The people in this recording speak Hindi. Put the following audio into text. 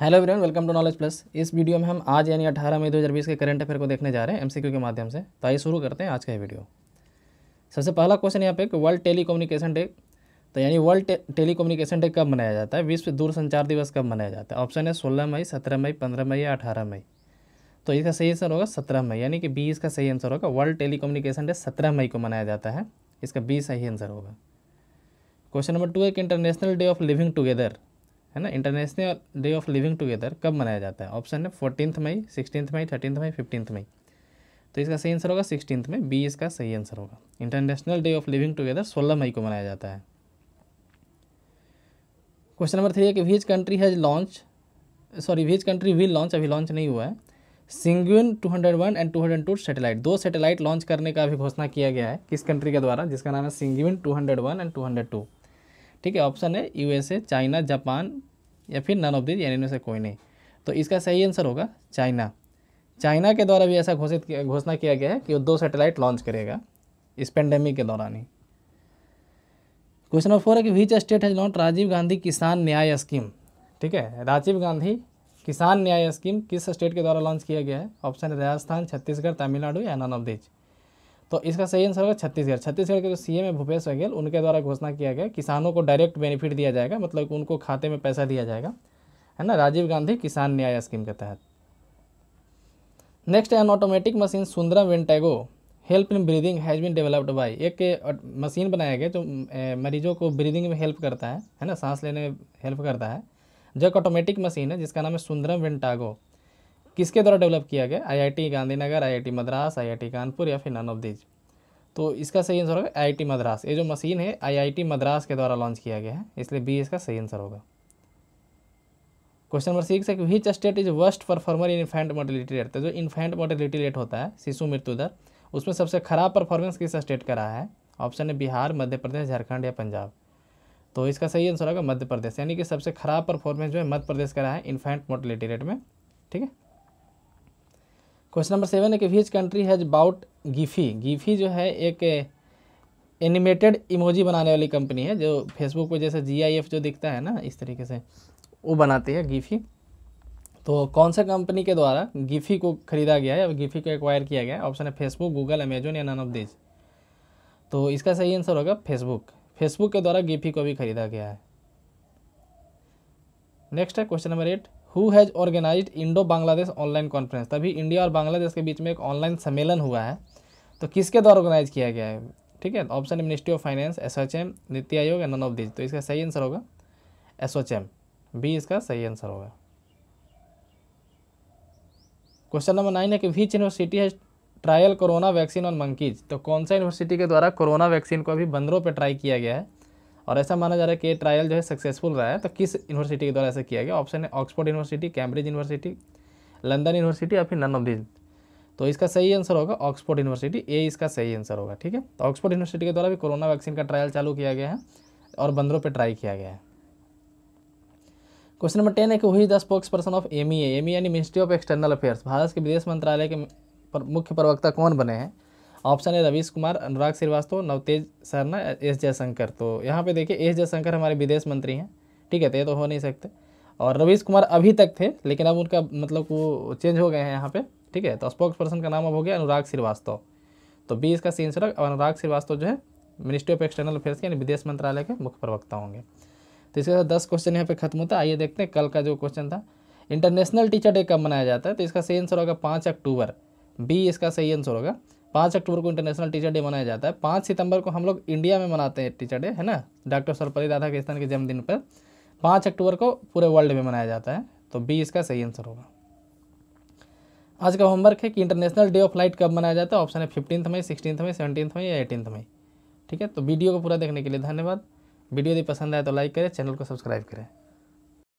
hello everyone welcome to knowledge plus इस वीडियो में हम आज यानी 18 मई 2020 के करंट अफेयर को देखने जा रहे हैं एमसीक्यू के माध्यम से तो आइए शुरू करते हैं आज का ये वीडियो सबसे पहला क्वेश्चन यहाँ पे कि वर्ल्ड टेली कम्युनिकेशन डे तो यानी वर्ल्ड टेली कम्युनिकेशन डे कब मनाया जाता है विश्व दूरसंचार दिवस कब मनाया जाता है ऑप्शन है सोलह मई सत्रह मई पंद्रह मई या अठारह मई तो इसका सही आंसर होगा सत्रह मई यानी कि बीस का सही आंसर होगा वर्ल्ड टेली कम्युनिकेशन डे सत्रह मई को मनाया जाता है इसका बी सही आंसर होगा क्वेश्चन नंबर टू है कि international day of living together है ना international day of living together कब मनाया जाता है ऑप्शन है fourteen May sixteen May thirteen May fifteen May तो इसका सही आंसर होगा सिक्सटीन मई बी इसका सही आंसर होगा international day of living together सोलह मई को मनाया जाता है क्वेश्चन नंबर थ्री है कि which country has launch sorry which country will launch अभी लॉन्च नहीं हुआ है सिंग्यून 201 एंड 202 सेटेलाइट दो सैटेलाइट लॉन्च करने का अभी घोषणा किया गया है किस कंट्री के द्वारा जिसका नाम है सिंग्यून 201 एंड 202 ठीक है ऑप्शन है यूएसए चाइना जापान या फिर नन ऑफ दीज यानी इनमें से कोई नहीं तो इसका सही आंसर होगा चाइना चाइना के द्वारा भी ऐसा घोषित घोषणा किया गया है कि वो दो सैटेलाइट लॉन्च करेगा इस पेंडेमिक के दौरान ही क्वेश्चन नंबर फोर है कि which state has launch Rajiv Gandhi Kisan Nyay scheme ठीक है राजीव गांधी किसान न्याय स्कीम किस स्टेट के द्वारा लॉन्च किया गया है ऑप्शन राजस्थान छत्तीसगढ़ तमिलनाडु या नन ऑफ दीज तो इसका सही आंसर होगा छत्तीसगढ़ छत्तीसगढ़ के जो सीएम है भूपेश बघेल उनके द्वारा घोषणा किया गया किसानों को डायरेक्ट बेनिफिट दिया जाएगा मतलब उनको खाते में पैसा दिया जाएगा है ना राजीव गांधी किसान न्याय स्कीम के तहत नेक्स्ट एन ऑटोमेटिक मशीन सुंदरा वेंटेगो help in breathing has been developed by एक मशीन बनाया गया जो मरीजों को ब्रीदिंग में हेल्प करता है है ना सांस लेने में हेल्प करता है जो एक ऑटोमेटिक मशीन है जिसका नाम है सुंदरम वेंटागो किसके द्वारा डेवलप किया गया IIT Gandhinagar IIT Madras IIT Kanpur या फिर नन ऑफ दीज तो इसका सही आंसर होगा आईआईटी मद्रास ये जो मशीन है आईआईटी मद्रास के द्वारा लॉन्च किया गया है इसलिए बी इसका सही आंसर होगा क्वेश्चन नंबर सिक्स है कि which state is worst performer in infant mortality rate जो इन्फेंट मोटिलिटी रेट होता है शिशु मृत्यु दर उसमें सबसे खराब परफॉर्मेंस किस स्टेट का रहा है ऑप्शन है बिहार मध्य प्रदेश झारखंड या पंजाब तो इसका सही आंसर होगा मध्य प्रदेश यानी कि सबसे खराब परफॉर्मेंस जो है मध्य प्रदेश का रहा है इन्फेंट मोटिलिटी रेट में ठीक है क्वेश्चन नंबर सेवन है कि which country has about Giphy Giphy जो है एक एनिमेटेड eh, इमोजी बनाने वाली कंपनी है जो फेसबुक पर जैसे जी जो दिखता है ना इस तरीके से वो बनाती है गिफी तो कौन सा कंपनी के द्वारा गिफी को खरीदा गया है या गिफी को एक्वायर किया गया ऑप्शन है फेसबुक गूगल अमेजोन या नन ऑफ दिस तो इसका सही आंसर होगा फेसबुक फेसबुक के द्वारा गिफी को भी खरीदा गया है नेक्स्ट है question number eight who has organised Indo Bangladesh online conference तभी इंडिया और बांग्लादेश के बीच में एक ऑनलाइन सम्मेलन हुआ है तो किसके द्वारा ऑर्गेनाइज किया गया है ठीक है option ministry of finance S H M NITI Aayog and none of this तो इसका सही आंसर होगा एस एच एम बी इसका सही आंसर होगा क्वेश्चन नंबर नाइन है कि विच यूनिवर्सिटी है trial corona vaccine on monkeys तो कौन सा यूनिवर्सिटी के द्वारा कोरोना वैक्सीन को अभी बंदरों पर ट्राई किया गया है और ऐसा माना जा रहा है कि ये ट्रायल जो है सक्सेसफुल रहा है तो किस यूनिवर्सिटी के द्वारा ऐसा किया गया ऑप्शन है Oxford university Cambridge university London university या फिर नन ऑफ दिस तो इसका सही आंसर होगा ऑक्सफोर्ड यूनिवर्सिटी ए इसका सही आंसर होगा ठीक है तो ऑक्सफोर्ड यूनिवर्सिटी के द्वारा भी कोरोना वैक्सीन का ट्रायल चालू किया गया है और बंदरों पर ट्राई किया गया है क्वेश्चन नंबर टेन है कि वही the spokesperson of M E M E यानी ministry of external affairs Bharat के विदेश मंत्रालय के मुख्य प्रवक्ता कौन बने हैं ऑप्शन है रवीश कुमार अनुराग श्रीवास्तव नवतेज सरना एस जयशंकर तो यहाँ पे देखिए एस जयशंकर हमारे विदेश मंत्री हैं ठीक है तो ये तो हो नहीं सकते और रवीश कुमार अभी तक थे लेकिन अब उनका मतलब वो चेंज हो गए हैं यहाँ पे ठीक है तो स्पोक्स पर्सन का नाम अब हो गया अनुराग श्रीवास्तव तो बी इसका सी आंसर और अनुराग श्रीवास्तव जो है मिनिस्ट्री ऑफ एक्सटर्नल अफेयर्स के यानी विदेश मंत्रालय के मुख्य प्रवक्ता होंगे तो इसके साथ दस क्वेश्चन यहाँ पे खत्म होता है आइए देखते हैं कल का जो क्वेश्चन था इंटरनेशनल टीचर डे कब मनाया जाता है तो इसका सही आंसर होगा पाँच अक्टूबर बी इसका सही आंसर होगा पाँच अक्टूबर को इंटरनेशनल टीचर डे मनाया जाता है पाँच सितंबर को हम लोग इंडिया में मनाते हैं टीचर डे है ना डॉक्टर सर्वपल्ली राधाकृष्णन के जन्मदिन पर पाँच अक्टूबर को पूरे वर्ल्ड में मनाया जाता है तो बी इसका सही आंसर होगा आज का होमवर्क है कि इंटरनेशनल डे ऑफ लाइट कब मनाया जाता है ऑप्शन है fifteenth May sixteen May seventeen May या एटीनथ मई ठीक है तो वीडियो को पूरा देखने के लिए धन्यवाद वीडियो यदि पसंद आए तो लाइक करें चैनल को सब्सक्राइब करें